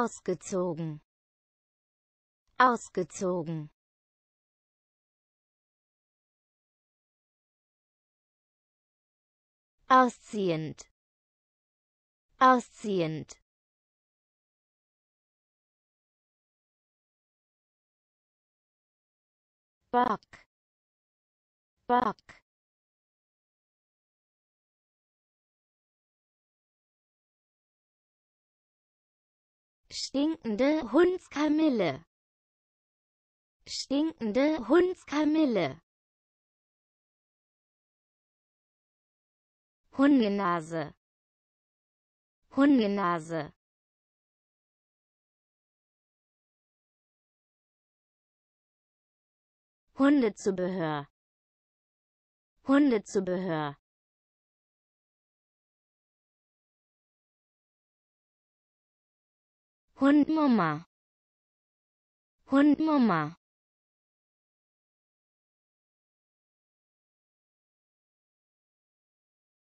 ausgezogen ausgezogen ausziehend ausziehend Bock Bock stinkende Hundskamille stinkende Hundskamille Hundenase Hundenase Hundezubehör Hundezubehör Hundmummer. Hundmummer.